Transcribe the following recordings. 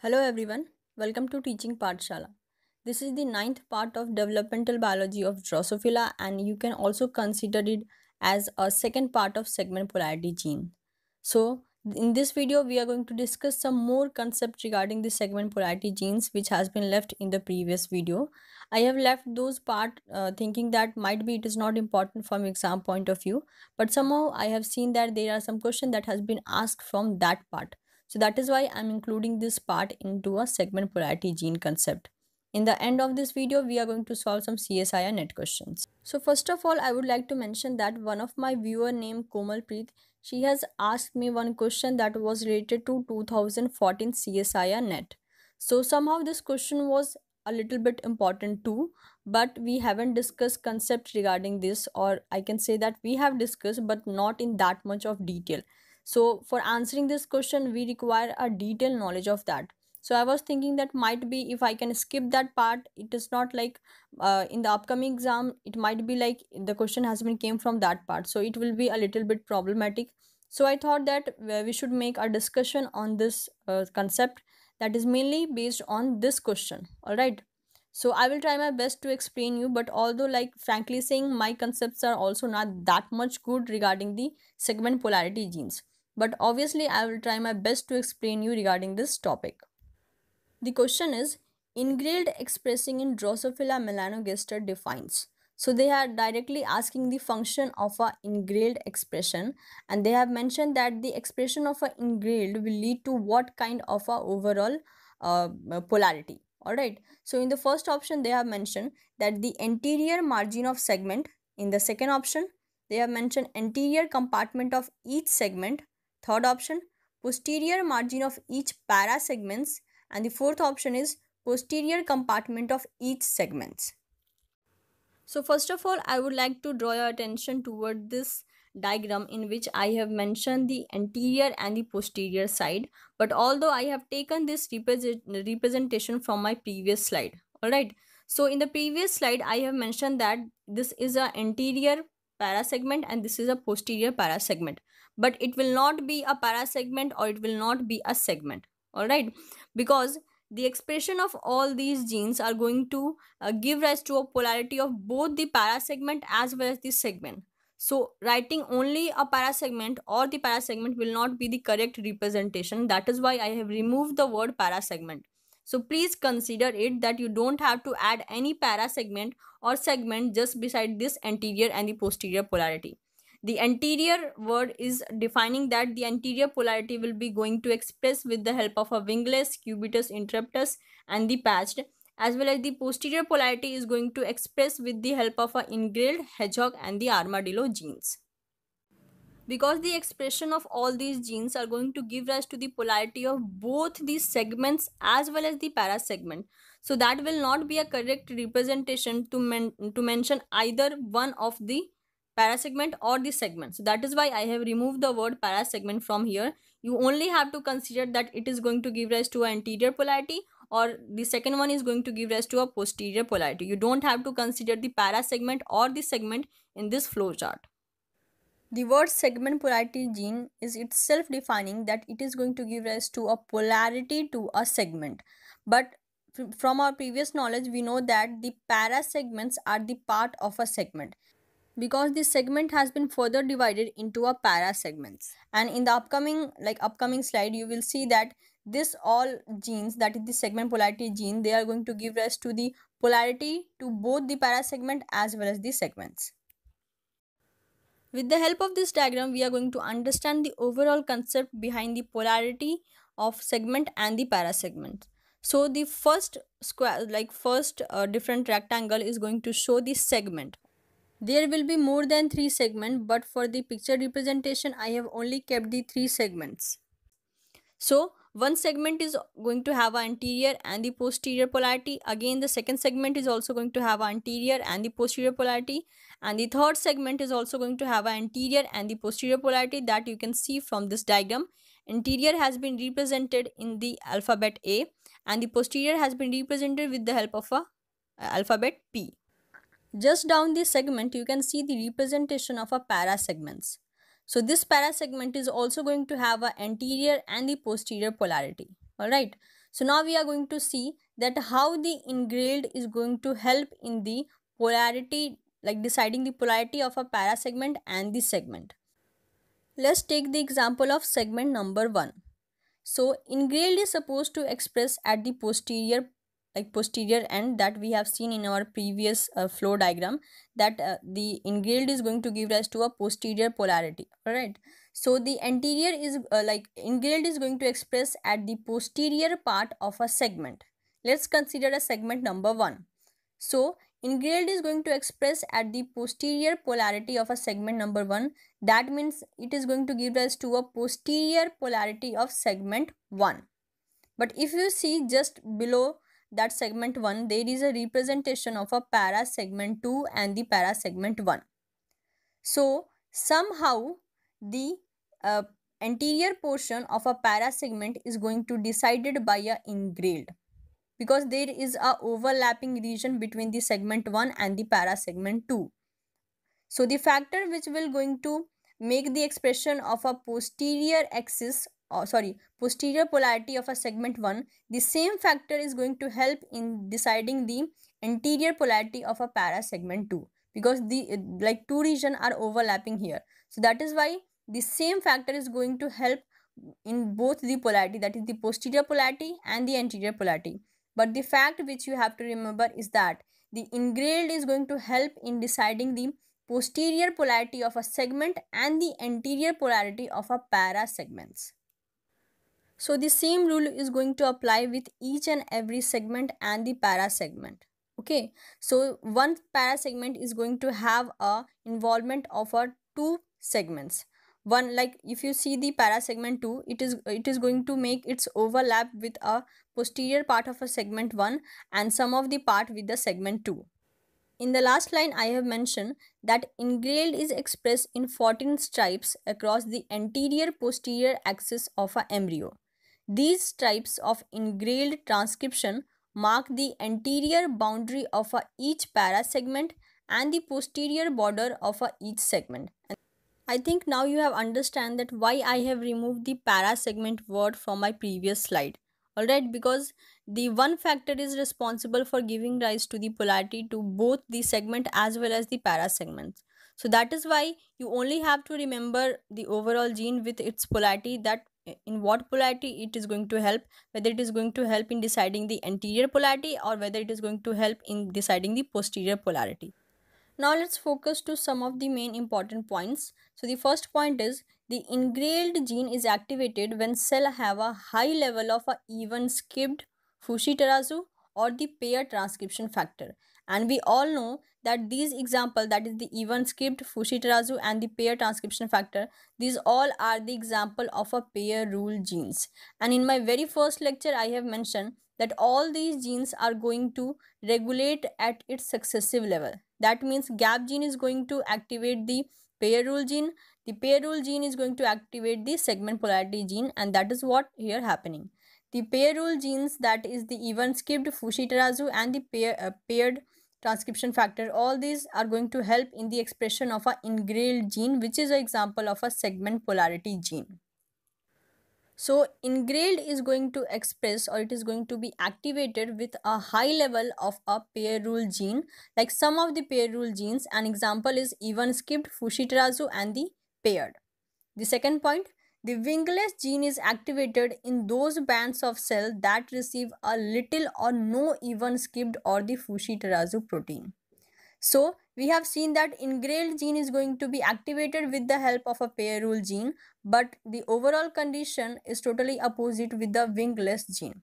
Hello everyone, welcome to Teaching Shala. This is the ninth part of developmental biology of Drosophila and you can also consider it as a second part of segment polarity gene. So in this video we are going to discuss some more concepts regarding the segment polarity genes which has been left in the previous video. I have left those part uh, thinking that might be it is not important from exam point of view but somehow I have seen that there are some questions that has been asked from that part. So that is why I'm including this part into a segment polarity gene concept. In the end of this video, we are going to solve some CSIR net questions. So first of all, I would like to mention that one of my viewer named Komal Preet, she has asked me one question that was related to 2014 CSIR net. So somehow this question was a little bit important too, but we haven't discussed concept regarding this or I can say that we have discussed but not in that much of detail. So for answering this question, we require a detailed knowledge of that. So I was thinking that might be if I can skip that part, it is not like uh, in the upcoming exam, it might be like the question has been came from that part. So it will be a little bit problematic. So I thought that we should make a discussion on this uh, concept that is mainly based on this question. All right. So I will try my best to explain you, but although like frankly saying my concepts are also not that much good regarding the segment polarity genes but obviously I will try my best to explain you regarding this topic. The question is ingrained expressing in Drosophila melanogaster defines. So they are directly asking the function of a ingrained expression and they have mentioned that the expression of a ingrained will lead to what kind of a overall uh, polarity. Alright, so in the first option they have mentioned that the anterior margin of segment. In the second option they have mentioned anterior compartment of each segment. Third option, posterior margin of each para segments. And the fourth option is posterior compartment of each segments. So first of all, I would like to draw your attention toward this diagram in which I have mentioned the anterior and the posterior side. But although I have taken this represent representation from my previous slide. Alright. So in the previous slide, I have mentioned that this is a anterior para segment and this is a posterior para segment but it will not be a para segment or it will not be a segment all right because the expression of all these genes are going to uh, give rise to a polarity of both the para segment as well as the segment so writing only a para segment or the para segment will not be the correct representation that is why i have removed the word para segment so please consider it that you don't have to add any para segment or segment just beside this anterior and the posterior polarity the anterior word is defining that the anterior polarity will be going to express with the help of a wingless cubitus interruptus and the patched as well as the posterior polarity is going to express with the help of a ingrained hedgehog and the armadillo genes because the expression of all these genes are going to give rise to the polarity of both these segments as well as the para segment so that will not be a correct representation to, men to mention either one of the parasegment or the segment. So that is why I have removed the word para segment from here. You only have to consider that it is going to give rise to anterior polarity or the second one is going to give rise to a posterior polarity. You don't have to consider the para segment or the segment in this flow chart. The word segment polarity gene is itself defining that it is going to give rise to a polarity to a segment. But from our previous knowledge, we know that the para segments are the part of a segment because this segment has been further divided into a para segments and in the upcoming like upcoming slide you will see that this all genes that is the segment polarity gene they are going to give rise to the polarity to both the para segment as well as the segments with the help of this diagram we are going to understand the overall concept behind the polarity of segment and the para segment so the first square like first uh, different rectangle is going to show the segment there will be more than 3 segments but for the picture representation I have only kept the 3 segments. So one segment is going to have an anterior and the posterior polarity. Again the second segment is also going to have an anterior and the posterior polarity. And the third segment is also going to have an anterior and the posterior polarity that you can see from this diagram. Anterior has been represented in the alphabet A and the posterior has been represented with the help of a uh, alphabet P. Just down this segment, you can see the representation of a para segments. So this para segment is also going to have a anterior and the posterior polarity. Alright. So now we are going to see that how the ingrained is going to help in the polarity like deciding the polarity of a para segment and the segment. Let's take the example of segment number 1. So, ingrained is supposed to express at the posterior like posterior end that we have seen in our previous uh, flow diagram that uh, the ingrained is going to give rise to a posterior polarity all right so the anterior is uh, like ingrained is going to express at the posterior part of a segment let's consider a segment number 1 so ingrained is going to express at the posterior polarity of a segment number 1 that means it is going to give rise to a posterior polarity of segment 1 but if you see just below that segment 1 there is a representation of a para segment 2 and the para segment 1. So somehow the uh, anterior portion of a para segment is going to decided by a ingrained because there is a overlapping region between the segment 1 and the para segment 2. So the factor which will going to make the expression of a posterior axis or oh, sorry posterior polarity of a segment 1 the same factor is going to help in deciding the anterior polarity of a para segment 2 because the like two region are overlapping here so that is why the same factor is going to help in both the polarity that is the posterior polarity and the anterior polarity but the fact which you have to remember is that the ingrained is going to help in deciding the posterior polarity of a segment and the anterior polarity of a para segments so the same rule is going to apply with each and every segment and the para segment. Okay, so one para segment is going to have a involvement of a two segments one like if you see the para segment 2 it is it is going to make its overlap with a posterior part of a segment 1 and some of the part with the segment 2 in the last line i have mentioned that ingrailed is expressed in 14 stripes across the anterior posterior axis of a embryo these types of ingrained transcription mark the anterior boundary of each para segment and the posterior border of each segment. I think now you have understand that why I have removed the para segment word from my previous slide. Alright, because the one factor is responsible for giving rise to the polarity to both the segment as well as the para segments. So that is why you only have to remember the overall gene with its polarity that in what polarity it is going to help whether it is going to help in deciding the anterior polarity or whether it is going to help in deciding the posterior polarity now let's focus to some of the main important points so the first point is the ingrained gene is activated when cell have a high level of a even skipped fushiterazu or the pair transcription factor and we all know that these example that is the even script, Fushitarazu and the pair transcription factor, these all are the example of a pair rule genes. And in my very first lecture, I have mentioned that all these genes are going to regulate at its successive level. That means gap gene is going to activate the pair rule gene. The pair rule gene is going to activate the segment polarity gene and that is what here happening. The pair rule genes that is the even skipped Fushitarazu and the pair, uh, paired transcription factor all these are going to help in the expression of a ingrained gene which is an example of a segment polarity gene so ingrained is going to express or it is going to be activated with a high level of a pair rule gene like some of the pair rule genes an example is even skipped fushitarazu and the paired the second point the wingless gene is activated in those bands of cell that receive a little or no even skipped or the fushi tarazu protein. So, we have seen that ingrained gene is going to be activated with the help of a pair rule gene, but the overall condition is totally opposite with the wingless gene.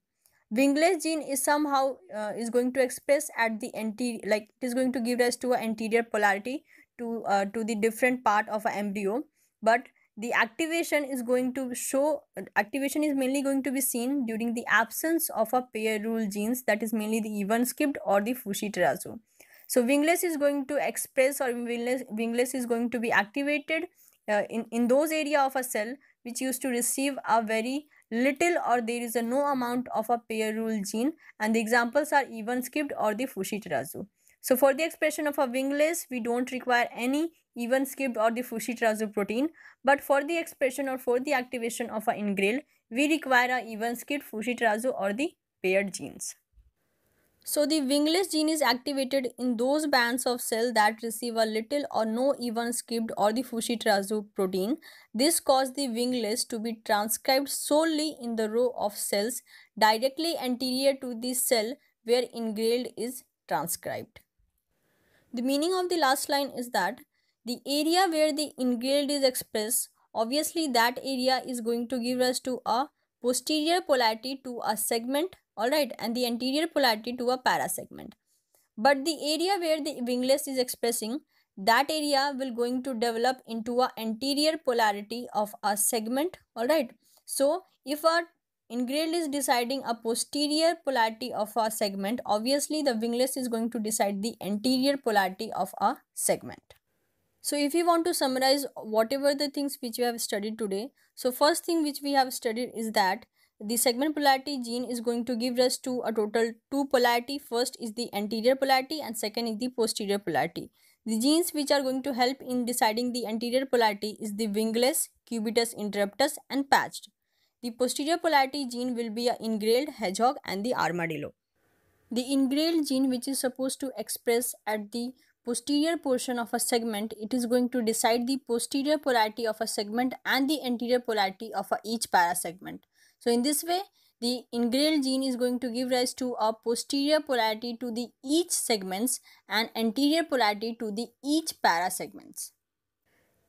Wingless gene is somehow uh, is going to express at the anterior, like it is going to give rise to an anterior polarity to uh, to the different part of an embryo, but the activation is going to show activation is mainly going to be seen during the absence of a pair rule genes that is mainly the even skipped or the fushi fushiterazo so wingless is going to express or wingless, wingless is going to be activated uh, in in those area of a cell which used to receive a very little or there is a no amount of a pair rule gene and the examples are even skipped or the fushi fushiterazo so for the expression of a wingless we don't require any even skip or the fushi trazu protein. But for the expression or for the activation of an ingrain, we require a even skipped trazu or the paired genes. So the wingless gene is activated in those bands of cell that receive a little or no even skipped or the fushi trazu protein. This causes the wingless to be transcribed solely in the row of cells directly anterior to the cell where ingrained is transcribed. The meaning of the last line is that the area where the ingrained is expressed obviously that area is going to give us to a posterior polarity to a segment alright and the anterior polarity to a parasegment but the area where the wingless is expressing that area will going to develop into a anterior polarity of a segment alright so if a ingrained is deciding a posterior polarity of a segment obviously the wingless is going to decide the anterior polarity of a segment so if you want to summarize whatever the things which we have studied today, so first thing which we have studied is that the segment polarity gene is going to give rise to a total two polarity. First is the anterior polarity and second is the posterior polarity. The genes which are going to help in deciding the anterior polarity is the wingless, cubitus interruptus and patched. The posterior polarity gene will be a engrailed hedgehog and the armadillo. The engrailed gene which is supposed to express at the posterior portion of a segment, it is going to decide the posterior polarity of a segment and the anterior polarity of each parasegment. So in this way, the ingrained gene is going to give rise to a posterior polarity to the each segments and anterior polarity to the each parasegments.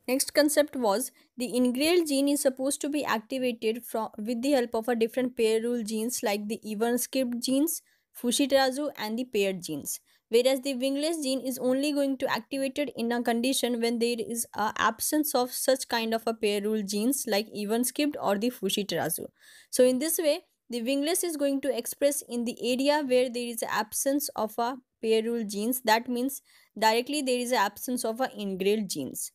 Next concept was the ingrained gene is supposed to be activated from with the help of a different pair rule genes like the even script genes, Fushitarazu and the paired genes whereas the wingless gene is only going to activated in a condition when there is a absence of such kind of a pair rule genes like even skipped or the fushi Fushitarazu. So in this way, the wingless is going to express in the area where there is absence of a pair rule genes. That means directly there is absence of a ingrained genes.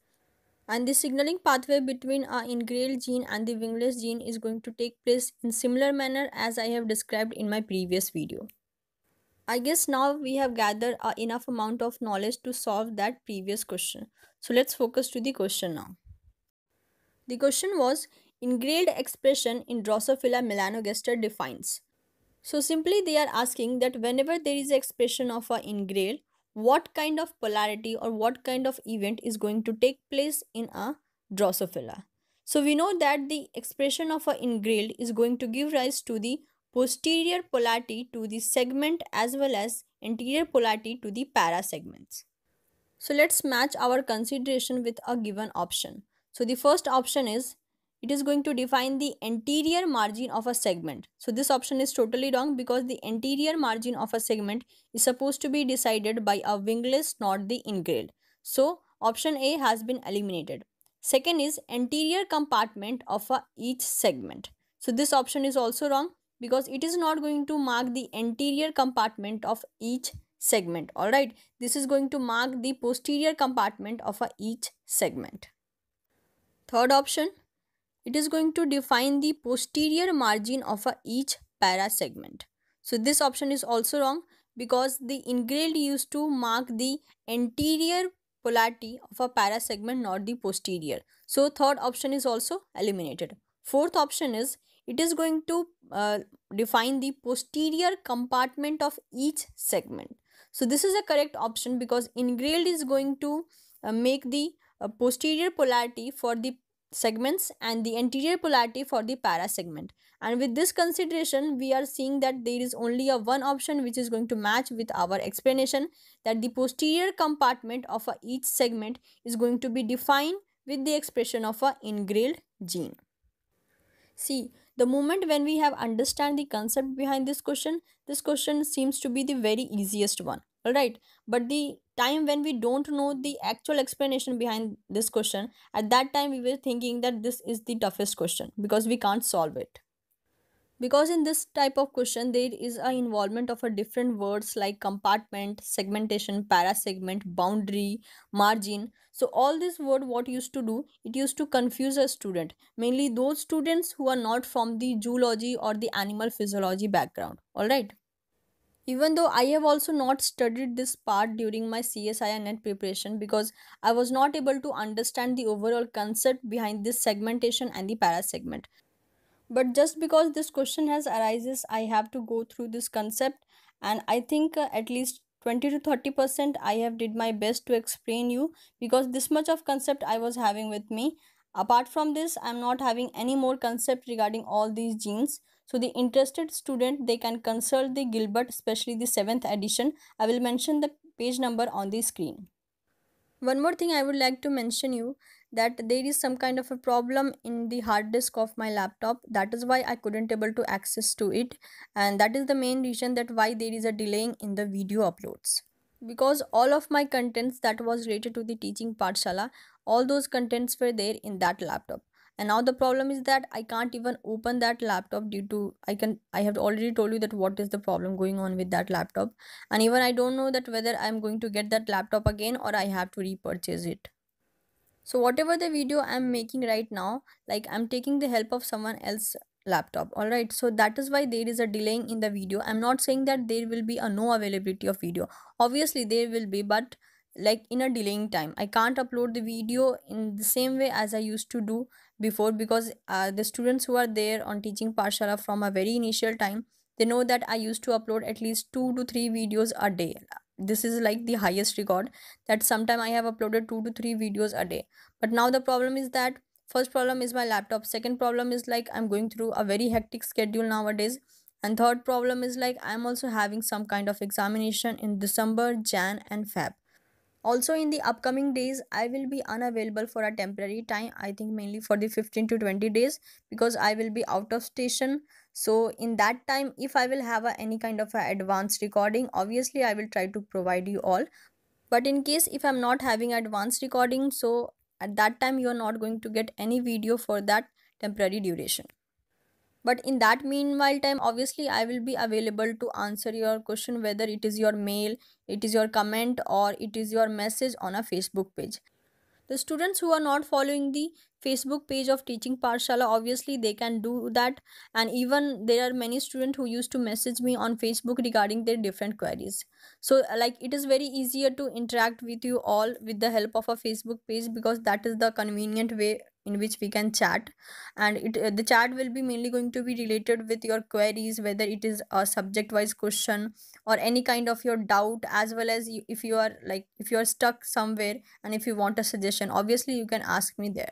And the signaling pathway between a ingrained gene and the wingless gene is going to take place in similar manner as I have described in my previous video. I guess now we have gathered uh, enough amount of knowledge to solve that previous question. So let's focus to the question now. The question was ingrained expression in Drosophila melanogaster defines. So simply they are asking that whenever there is expression of a ingrained, what kind of polarity or what kind of event is going to take place in a Drosophila. So we know that the expression of a ingrained is going to give rise to the posterior polarity to the segment as well as anterior polarity to the para segments. So let's match our consideration with a given option. So the first option is it is going to define the anterior margin of a segment. So this option is totally wrong because the anterior margin of a segment is supposed to be decided by a wingless not the ingrailed. So option A has been eliminated. Second is anterior compartment of a each segment. So this option is also wrong because it is not going to mark the anterior compartment of each segment all right this is going to mark the posterior compartment of each segment third option it is going to define the posterior margin of each para segment so this option is also wrong because the ingrained used to mark the anterior polarity of a para segment not the posterior so third option is also eliminated fourth option is it is going to uh, define the posterior compartment of each segment. So this is a correct option because Ingrailed is going to uh, make the uh, posterior polarity for the segments and the anterior polarity for the para segment and with this consideration we are seeing that there is only a one option which is going to match with our explanation that the posterior compartment of each segment is going to be defined with the expression of a ingrained gene see the moment when we have understand the concept behind this question this question seems to be the very easiest one all right but the time when we don't know the actual explanation behind this question at that time we were thinking that this is the toughest question because we can't solve it because in this type of question there is a involvement of a different words like compartment segmentation parasegment boundary margin so all this word what used to do, it used to confuse a student, mainly those students who are not from the zoology or the animal physiology background. Alright. Even though I have also not studied this part during my CSIR net preparation because I was not able to understand the overall concept behind this segmentation and the para segment but just because this question has arises i have to go through this concept and i think uh, at least 20 to 30 percent i have did my best to explain you because this much of concept i was having with me apart from this i'm not having any more concept regarding all these genes so the interested student they can consult the gilbert especially the seventh edition i will mention the page number on the screen one more thing i would like to mention you that there is some kind of a problem in the hard disk of my laptop that is why i couldn't able to access to it and that is the main reason that why there is a delaying in the video uploads because all of my contents that was related to the teaching partshala all those contents were there in that laptop and now the problem is that i can't even open that laptop due to i can i have already told you that what is the problem going on with that laptop and even i don't know that whether i'm going to get that laptop again or i have to repurchase it so whatever the video i'm making right now like i'm taking the help of someone else laptop all right so that is why there is a delaying in the video i'm not saying that there will be a no availability of video obviously there will be but like in a delaying time i can't upload the video in the same way as i used to do before because uh, the students who are there on teaching parshala from a very initial time they know that i used to upload at least two to three videos a day this is like the highest record that sometime i have uploaded 2 to 3 videos a day but now the problem is that first problem is my laptop second problem is like i'm going through a very hectic schedule nowadays and third problem is like i'm also having some kind of examination in december jan and feb also in the upcoming days i will be unavailable for a temporary time i think mainly for the 15 to 20 days because i will be out of station so in that time if i will have a, any kind of a advanced recording obviously i will try to provide you all but in case if i'm not having advanced recording so at that time you are not going to get any video for that temporary duration but in that meanwhile time obviously i will be available to answer your question whether it is your mail it is your comment or it is your message on a facebook page the students who are not following the facebook page of teaching parshala obviously they can do that and even there are many students who used to message me on facebook regarding their different queries so uh, like it is very easier to interact with you all with the help of a facebook page because that is the convenient way in which we can chat and it uh, the chat will be mainly going to be related with your queries whether it is a subject wise question or any kind of your doubt as well as you, if you are like if you are stuck somewhere and if you want a suggestion obviously you can ask me there